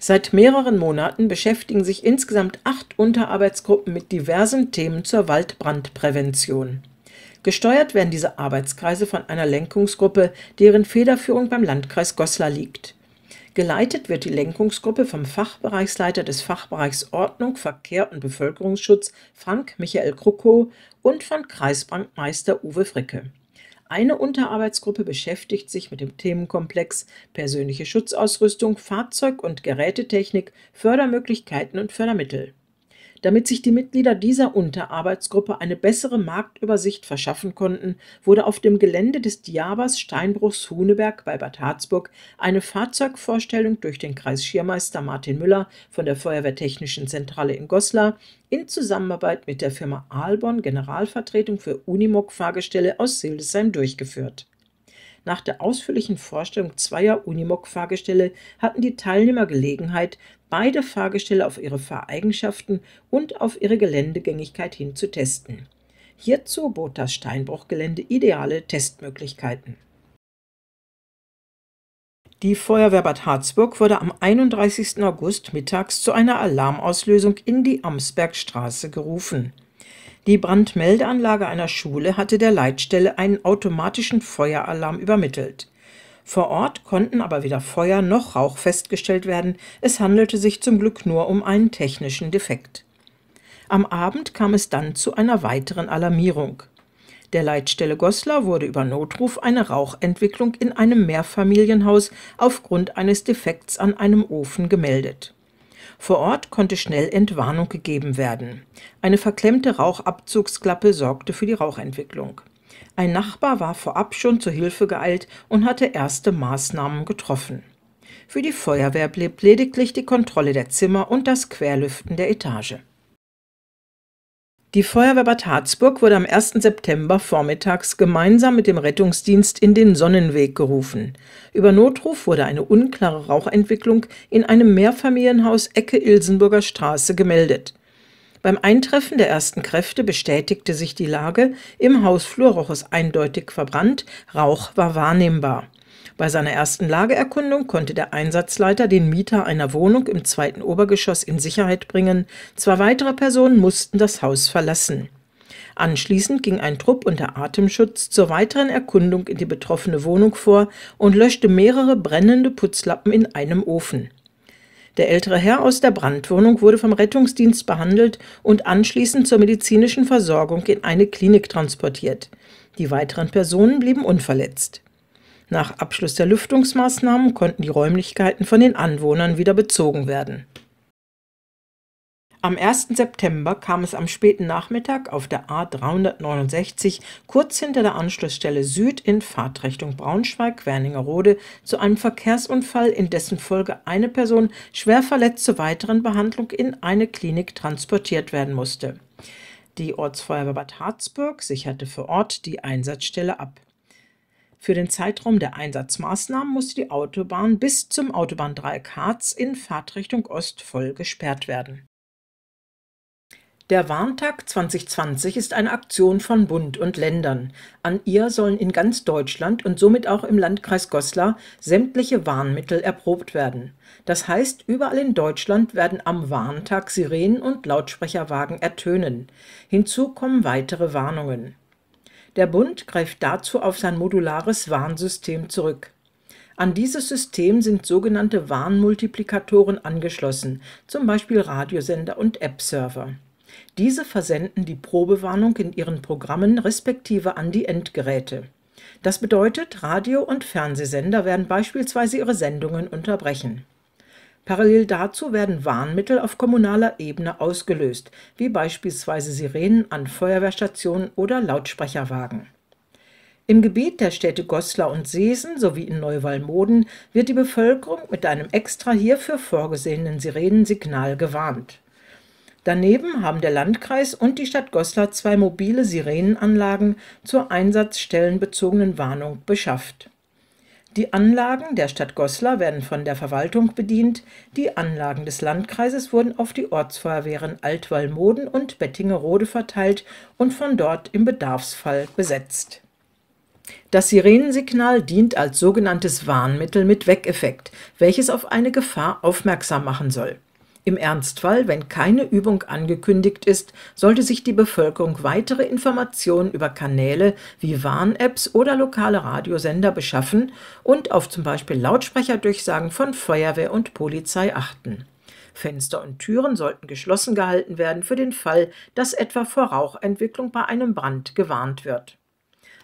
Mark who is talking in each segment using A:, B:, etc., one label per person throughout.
A: Seit mehreren Monaten beschäftigen sich insgesamt acht Unterarbeitsgruppen mit diversen Themen zur Waldbrandprävention. Gesteuert werden diese Arbeitskreise von einer Lenkungsgruppe, deren Federführung beim Landkreis Goslar liegt. Geleitet wird die Lenkungsgruppe vom Fachbereichsleiter des Fachbereichs Ordnung, Verkehr und Bevölkerungsschutz Frank Michael Krukow und von Kreisbankmeister Uwe Fricke. Eine Unterarbeitsgruppe beschäftigt sich mit dem Themenkomplex persönliche Schutzausrüstung, Fahrzeug- und Gerätetechnik, Fördermöglichkeiten und Fördermittel damit sich die Mitglieder dieser Unterarbeitsgruppe eine bessere Marktübersicht verschaffen konnten, wurde auf dem Gelände des Diabers Steinbruchs Huneberg bei Bad Harzburg eine Fahrzeugvorstellung durch den Kreisschirmeister Martin Müller von der Feuerwehrtechnischen Zentrale in Goslar in Zusammenarbeit mit der Firma Alborn Generalvertretung für Unimog-Fahrgestelle aus Sildesheim durchgeführt. Nach der ausführlichen Vorstellung zweier Unimog-Fahrgestelle hatten die Teilnehmer Gelegenheit, beide Fahrgestelle auf ihre Fahreigenschaften und auf ihre Geländegängigkeit hin zu testen. Hierzu bot das Steinbruchgelände ideale Testmöglichkeiten. Die Feuerwehr Bad Harzburg wurde am 31. August mittags zu einer Alarmauslösung in die Amsbergstraße gerufen. Die Brandmeldeanlage einer Schule hatte der Leitstelle einen automatischen Feueralarm übermittelt. Vor Ort konnten aber weder Feuer noch Rauch festgestellt werden, es handelte sich zum Glück nur um einen technischen Defekt. Am Abend kam es dann zu einer weiteren Alarmierung. Der Leitstelle Goslar wurde über Notruf eine Rauchentwicklung in einem Mehrfamilienhaus aufgrund eines Defekts an einem Ofen gemeldet. Vor Ort konnte schnell Entwarnung gegeben werden. Eine verklemmte Rauchabzugsklappe sorgte für die Rauchentwicklung. Ein Nachbar war vorab schon zur Hilfe geeilt und hatte erste Maßnahmen getroffen. Für die Feuerwehr blieb lediglich die Kontrolle der Zimmer und das Querlüften der Etage. Die Feuerwehr Bad Harzburg wurde am 1. September vormittags gemeinsam mit dem Rettungsdienst in den Sonnenweg gerufen. Über Notruf wurde eine unklare Rauchentwicklung in einem Mehrfamilienhaus Ecke Ilsenburger Straße gemeldet. Beim Eintreffen der ersten Kräfte bestätigte sich die Lage, im Hausflur roch es eindeutig verbrannt, Rauch war wahrnehmbar. Bei seiner ersten Lageerkundung konnte der Einsatzleiter den Mieter einer Wohnung im zweiten Obergeschoss in Sicherheit bringen. Zwei weitere Personen mussten das Haus verlassen. Anschließend ging ein Trupp unter Atemschutz zur weiteren Erkundung in die betroffene Wohnung vor und löschte mehrere brennende Putzlappen in einem Ofen. Der ältere Herr aus der Brandwohnung wurde vom Rettungsdienst behandelt und anschließend zur medizinischen Versorgung in eine Klinik transportiert. Die weiteren Personen blieben unverletzt. Nach Abschluss der Lüftungsmaßnahmen konnten die Räumlichkeiten von den Anwohnern wieder bezogen werden. Am 1. September kam es am späten Nachmittag auf der A 369 kurz hinter der Anschlussstelle Süd in Fahrtrichtung braunschweig werningerode zu einem Verkehrsunfall, in dessen Folge eine Person schwer verletzt zur weiteren Behandlung in eine Klinik transportiert werden musste. Die Ortsfeuerwehr Bad Harzburg sicherte vor Ort die Einsatzstelle ab. Für den Zeitraum der Einsatzmaßnahmen musste die Autobahn bis zum Autobahndreieck Harz in Fahrtrichtung Ost voll gesperrt werden. Der Warntag 2020 ist eine Aktion von Bund und Ländern. An ihr sollen in ganz Deutschland und somit auch im Landkreis Goslar sämtliche Warnmittel erprobt werden. Das heißt, überall in Deutschland werden am Warntag Sirenen und Lautsprecherwagen ertönen. Hinzu kommen weitere Warnungen. Der Bund greift dazu auf sein modulares Warnsystem zurück. An dieses System sind sogenannte Warnmultiplikatoren angeschlossen, zum Beispiel Radiosender und App-Server. Diese versenden die Probewarnung in ihren Programmen respektive an die Endgeräte. Das bedeutet, Radio- und Fernsehsender werden beispielsweise ihre Sendungen unterbrechen. Parallel dazu werden Warnmittel auf kommunaler Ebene ausgelöst, wie beispielsweise Sirenen an Feuerwehrstationen oder Lautsprecherwagen. Im Gebiet der Städte Goslar und Seesen sowie in Neuwallmoden wird die Bevölkerung mit einem extra hierfür vorgesehenen Sirenensignal gewarnt Daneben haben der Landkreis und die Stadt Goslar zwei mobile Sirenenanlagen zur einsatzstellenbezogenen Warnung beschafft. Die Anlagen der Stadt Goslar werden von der Verwaltung bedient, die Anlagen des Landkreises wurden auf die Ortsfeuerwehren Altwallmoden und Bettingerode verteilt und von dort im Bedarfsfall besetzt. Das Sirenensignal dient als sogenanntes Warnmittel mit Weckeffekt, welches auf eine Gefahr aufmerksam machen soll im Ernstfall, wenn keine Übung angekündigt ist, sollte sich die Bevölkerung weitere Informationen über Kanäle wie Warn-Apps oder lokale Radiosender beschaffen und auf zum Beispiel Lautsprecherdurchsagen von Feuerwehr und Polizei achten. Fenster und Türen sollten geschlossen gehalten werden für den Fall, dass etwa vor Rauchentwicklung bei einem Brand gewarnt wird.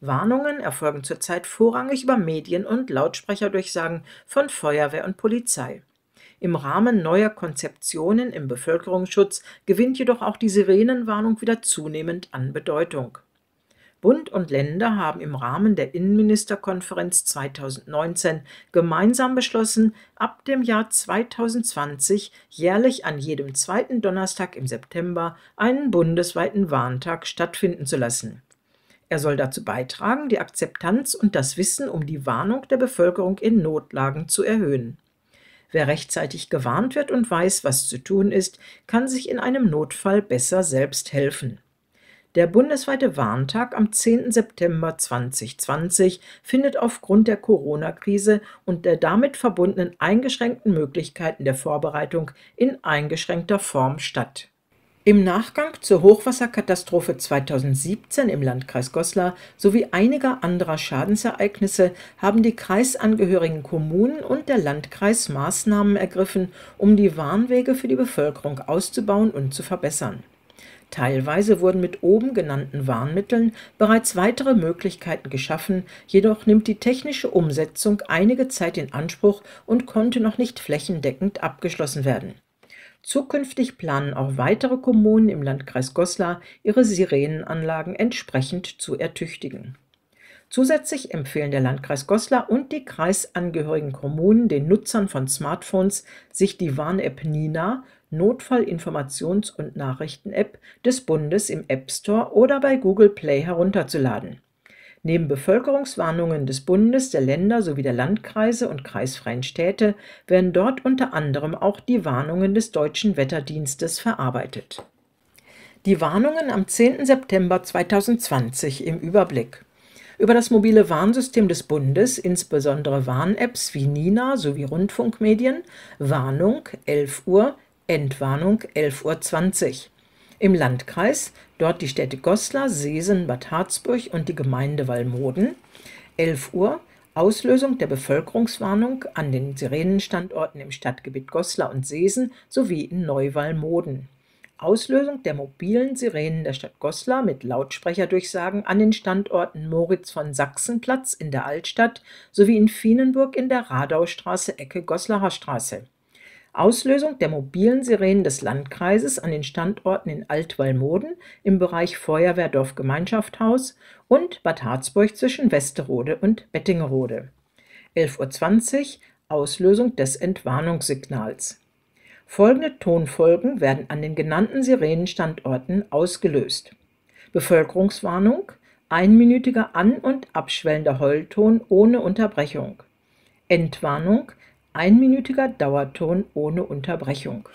A: Warnungen erfolgen zurzeit vorrangig über Medien und Lautsprecherdurchsagen von Feuerwehr und Polizei. Im Rahmen neuer Konzeptionen im Bevölkerungsschutz gewinnt jedoch auch die Sirenenwarnung wieder zunehmend an Bedeutung. Bund und Länder haben im Rahmen der Innenministerkonferenz 2019 gemeinsam beschlossen, ab dem Jahr 2020 jährlich an jedem zweiten Donnerstag im September einen bundesweiten Warntag stattfinden zu lassen. Er soll dazu beitragen, die Akzeptanz und das Wissen um die Warnung der Bevölkerung in Notlagen zu erhöhen. Wer rechtzeitig gewarnt wird und weiß, was zu tun ist, kann sich in einem Notfall besser selbst helfen. Der bundesweite Warntag am 10. September 2020 findet aufgrund der Corona-Krise und der damit verbundenen eingeschränkten Möglichkeiten der Vorbereitung in eingeschränkter Form statt im Nachgang zur Hochwasserkatastrophe 2017 im Landkreis Goslar sowie einiger anderer Schadensereignisse haben die kreisangehörigen Kommunen und der Landkreis Maßnahmen ergriffen, um die Warnwege für die Bevölkerung auszubauen und zu verbessern. Teilweise wurden mit oben genannten Warnmitteln bereits weitere Möglichkeiten geschaffen, jedoch nimmt die technische Umsetzung einige Zeit in Anspruch und konnte noch nicht flächendeckend abgeschlossen werden Zukünftig planen auch weitere Kommunen im Landkreis Goslar, ihre Sirenenanlagen entsprechend zu ertüchtigen. Zusätzlich empfehlen der Landkreis Goslar und die kreisangehörigen Kommunen den Nutzern von Smartphones, sich die Warn-App Nina, Notfallinformations- und Nachrichten-App des Bundes im App Store oder bei Google Play herunterzuladen Neben Bevölkerungswarnungen des Bundes, der Länder sowie der Landkreise und kreisfreien Städte werden dort unter anderem auch die Warnungen des Deutschen Wetterdienstes verarbeitet. Die Warnungen am 10. September 2020 im Überblick. Über das mobile Warnsystem des Bundes, insbesondere Warn-Apps wie Nina sowie Rundfunkmedien, Warnung 11 Uhr, Endwarnung 11.20 Uhr. Im Landkreis, dort die Städte Goslar, Seesen, Bad Harzburg und die Gemeinde Walmoden. 11 Uhr Auslösung der Bevölkerungswarnung an den Sirenenstandorten im Stadtgebiet Goslar und Seesen sowie in Neuwalmoden. Auslösung der mobilen Sirenen der Stadt Goslar mit Lautsprecherdurchsagen an den Standorten Moritz von Sachsenplatz in der Altstadt sowie in Fienenburg in der Radaustraße Ecke Goslarer Straße. Auslösung der mobilen Sirenen des Landkreises an den Standorten in Altwallmoden im Bereich Feuerwehrdorf Gemeinschaftshaus und Bad Harzburg zwischen Westerode und Bettingerode. 11.20 Uhr Auslösung des Entwarnungssignals. Folgende Tonfolgen werden an den genannten Sirenenstandorten ausgelöst. Bevölkerungswarnung, einminütiger an- und abschwellender Heulton ohne Unterbrechung. Endwarnung, einminütiger Dauerton ohne Unterbrechung.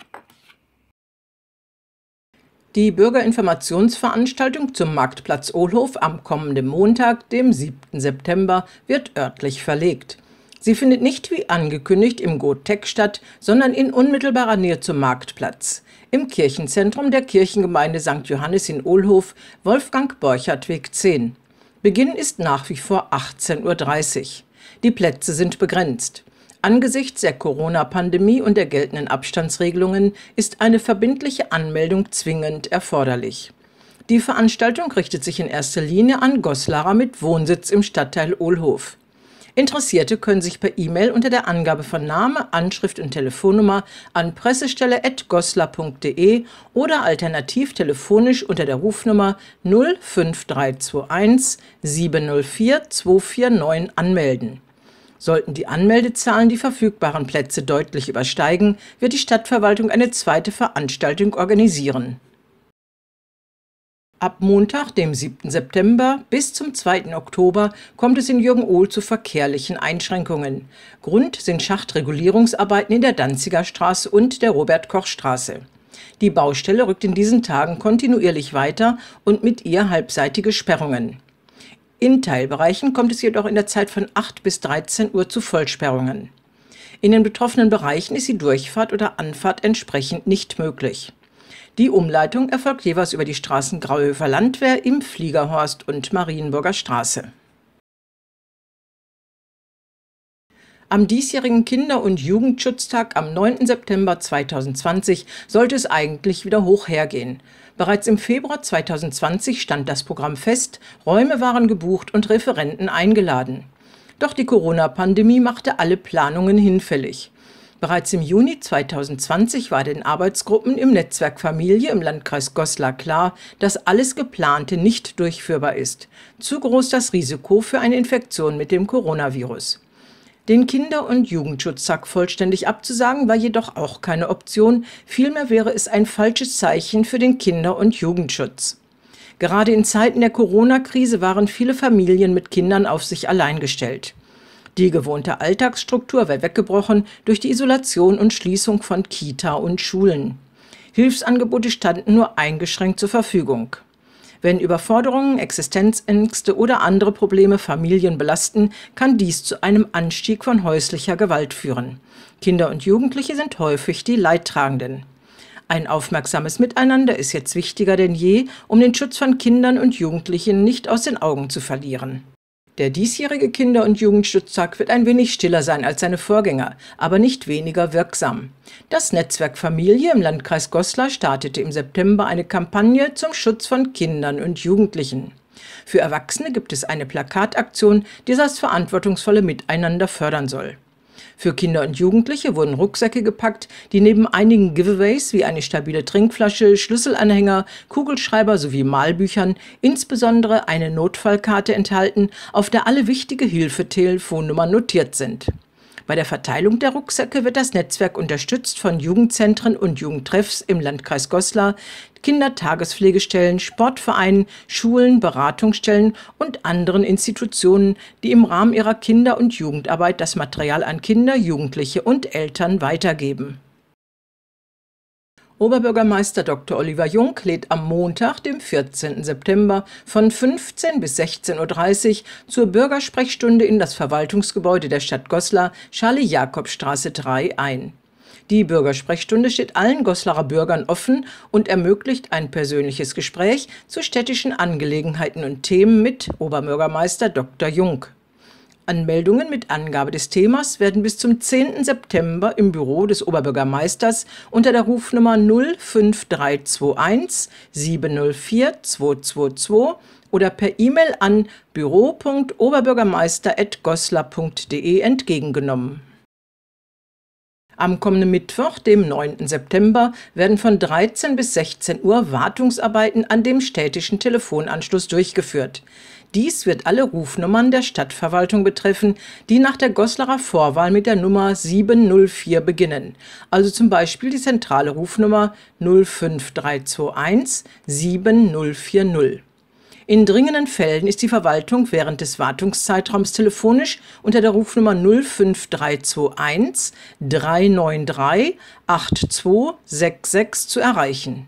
A: Die Bürgerinformationsveranstaltung zum Marktplatz Ohlhof am kommenden Montag, dem 7. September, wird örtlich verlegt. Sie findet nicht wie angekündigt im GoTech statt, sondern in unmittelbarer Nähe zum Marktplatz. Im Kirchenzentrum der Kirchengemeinde St. Johannes in Ohlhof, Wolfgang Borchertweg 10. Beginn ist nach wie vor 18.30 Uhr. Die Plätze sind begrenzt. Angesichts der Corona-Pandemie und der geltenden Abstandsregelungen ist eine verbindliche Anmeldung zwingend erforderlich. Die Veranstaltung richtet sich in erster Linie an Goslarer mit Wohnsitz im Stadtteil Ohlhof. Interessierte können sich per E-Mail unter der Angabe von Name, Anschrift und Telefonnummer an pressestelle.goslar.de oder alternativ telefonisch unter der Rufnummer 05321 704 249 anmelden. Sollten die Anmeldezahlen die verfügbaren Plätze deutlich übersteigen, wird die Stadtverwaltung eine zweite Veranstaltung organisieren. Ab Montag, dem 7. September bis zum 2. Oktober kommt es in Jürgen-Ohl zu verkehrlichen Einschränkungen. Grund sind Schachtregulierungsarbeiten in der Danziger Straße und der Robert-Koch-Straße. Die Baustelle rückt in diesen Tagen kontinuierlich weiter und mit ihr halbseitige Sperrungen. In Teilbereichen kommt es jedoch in der Zeit von 8 bis 13 Uhr zu Vollsperrungen. In den betroffenen Bereichen ist die Durchfahrt oder Anfahrt entsprechend nicht möglich. Die Umleitung erfolgt jeweils über die Straßen Grauhöfer Landwehr im Fliegerhorst und Marienburger Straße. Am diesjährigen Kinder- und Jugendschutztag am 9. September 2020 sollte es eigentlich wieder hoch hergehen. Bereits im Februar 2020 stand das Programm fest, Räume waren gebucht und Referenten eingeladen. Doch die Corona-Pandemie machte alle Planungen hinfällig. Bereits im Juni 2020 war den Arbeitsgruppen im Netzwerk Familie im Landkreis Goslar klar, dass alles Geplante nicht durchführbar ist. Zu groß das Risiko für eine Infektion mit dem Coronavirus. Den Kinder- und Jugendschutztag vollständig abzusagen war jedoch auch keine Option, vielmehr wäre es ein falsches Zeichen für den Kinder- und Jugendschutz. Gerade in Zeiten der Corona-Krise waren viele Familien mit Kindern auf sich allein gestellt. Die gewohnte Alltagsstruktur war weggebrochen durch die Isolation und Schließung von Kita und Schulen. Hilfsangebote standen nur eingeschränkt zur Verfügung. Wenn Überforderungen, Existenzängste oder andere Probleme Familien belasten, kann dies zu einem Anstieg von häuslicher Gewalt führen. Kinder und Jugendliche sind häufig die Leidtragenden. Ein aufmerksames Miteinander ist jetzt wichtiger denn je, um den Schutz von Kindern und Jugendlichen nicht aus den Augen zu verlieren. Der diesjährige Kinder- und Jugendschutztag wird ein wenig stiller sein als seine Vorgänger, aber nicht weniger wirksam. Das Netzwerk Familie im Landkreis Goslar startete im September eine Kampagne zum Schutz von Kindern und Jugendlichen. Für Erwachsene gibt es eine Plakataktion, die das verantwortungsvolle Miteinander fördern soll. Für Kinder und Jugendliche wurden Rucksäcke gepackt, die neben einigen Giveaways wie eine stabile Trinkflasche, Schlüsselanhänger, Kugelschreiber sowie Malbüchern insbesondere eine Notfallkarte enthalten, auf der alle wichtige Hilfetelefonnummern notiert sind. Bei der Verteilung der Rucksäcke wird das Netzwerk unterstützt von Jugendzentren und Jugendtreffs im Landkreis Goslar, Kindertagespflegestellen, Sportvereinen, Schulen, Beratungsstellen und anderen Institutionen, die im Rahmen ihrer Kinder- und Jugendarbeit das Material an Kinder, Jugendliche und Eltern weitergeben. Oberbürgermeister Dr. Oliver Jung lädt am Montag, dem 14. September von 15 bis 16.30 Uhr zur Bürgersprechstunde in das Verwaltungsgebäude der Stadt Goslar, Charlie-Jakob-Straße 3 ein. Die Bürgersprechstunde steht allen Goslarer Bürgern offen und ermöglicht ein persönliches Gespräch zu städtischen Angelegenheiten und Themen mit Oberbürgermeister Dr. Jung. Anmeldungen mit Angabe des Themas werden bis zum 10. September im Büro des Oberbürgermeisters unter der Rufnummer 05321 704 222 oder per E-Mail an büro.oberbürgermeister.goslar.de entgegengenommen. Am kommenden Mittwoch, dem 9. September, werden von 13 bis 16 Uhr Wartungsarbeiten an dem städtischen Telefonanschluss durchgeführt. Dies wird alle Rufnummern der Stadtverwaltung betreffen, die nach der Goslarer Vorwahl mit der Nummer 704 beginnen, also zum Beispiel die zentrale Rufnummer 05321 7040. In dringenden Fällen ist die Verwaltung während des Wartungszeitraums telefonisch unter der Rufnummer 05321 393 8266 zu erreichen.